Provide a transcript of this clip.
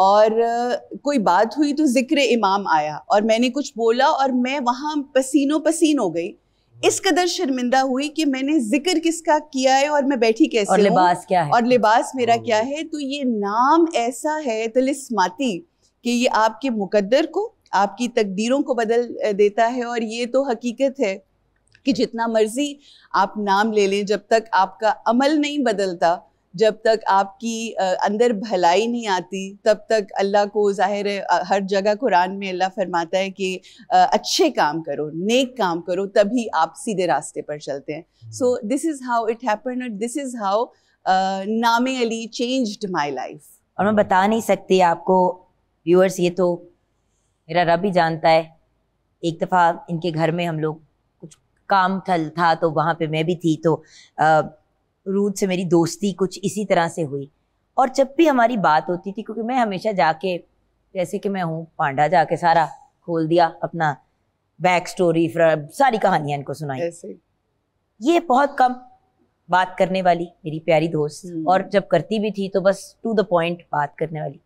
और कोई बात हुई तो ज़िक्र इमाम आया और मैंने कुछ बोला और मैं वहाँ पसीनों पसीन हो गई इस कदर शर्मिंदा हुई कि मैंने जिक्र किसका किया है और मैं बैठी कैसे और लिबास क्या है और लिबास मेरा क्या है तो ये नाम ऐसा है तलिस्माती कि ये आपके मुकद्दर को आपकी तकदीरों को बदल देता है और ये तो हकीकत है कि जितना मर्जी आप नाम ले लें जब तक आपका अमल नहीं बदलता जब तक आपकी अंदर भलाई नहीं आती तब तक अल्लाह को जाहिर है हर जगह कुरान में अल्लाह फरमाता है कि अच्छे काम करो नेक काम करो तभी आप सीधे रास्ते पर चलते हैं so this is how it happen और दिस इज़ हाउ नाम अली चेंज्ड माई लाइफ और मैं बता नहीं सकती आपको व्यूअर्स ये तो मेरा रब ही जानता है एक दफ़ा इनके घर में हम लोग कुछ काम थल था तो वहाँ पे मैं भी थी तो आ, रूद से मेरी दोस्ती कुछ इसी तरह से हुई और जब भी हमारी बात होती थी क्योंकि मैं हमेशा जाके जैसे कि मैं हूँ पांडा जाके सारा खोल दिया अपना बैक स्टोरी सारी कहानियाँ इनको सुनाई ये बहुत कम बात करने वाली मेरी प्यारी दोस्त हम्म। और जब करती भी थी तो बस टू द पॉइंट बात करने वाली